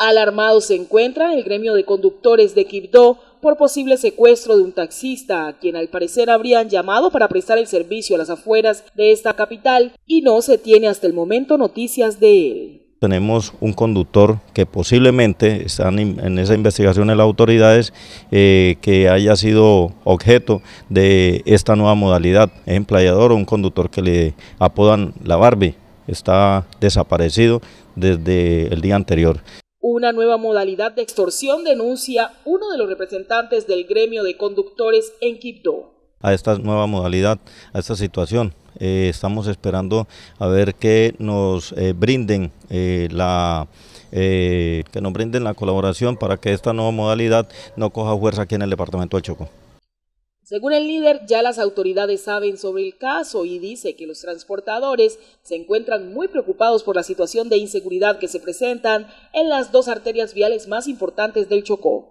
Alarmado se encuentra el gremio de conductores de Quibdó por posible secuestro de un taxista, a quien al parecer habrían llamado para prestar el servicio a las afueras de esta capital, y no se tiene hasta el momento noticias de él. Tenemos un conductor que posiblemente están en esa investigación de las autoridades eh, que haya sido objeto de esta nueva modalidad. en empleador o un conductor que le apodan la Barbie. Está desaparecido desde el día anterior. Una nueva modalidad de extorsión denuncia uno de los representantes del gremio de conductores en Quibdó. A esta nueva modalidad, a esta situación, eh, estamos esperando a ver que nos eh, brinden eh, la que nos brinden la colaboración para que esta nueva modalidad no coja fuerza aquí en el departamento de Chocó. Según el líder, ya las autoridades saben sobre el caso y dice que los transportadores se encuentran muy preocupados por la situación de inseguridad que se presentan en las dos arterias viales más importantes del Chocó.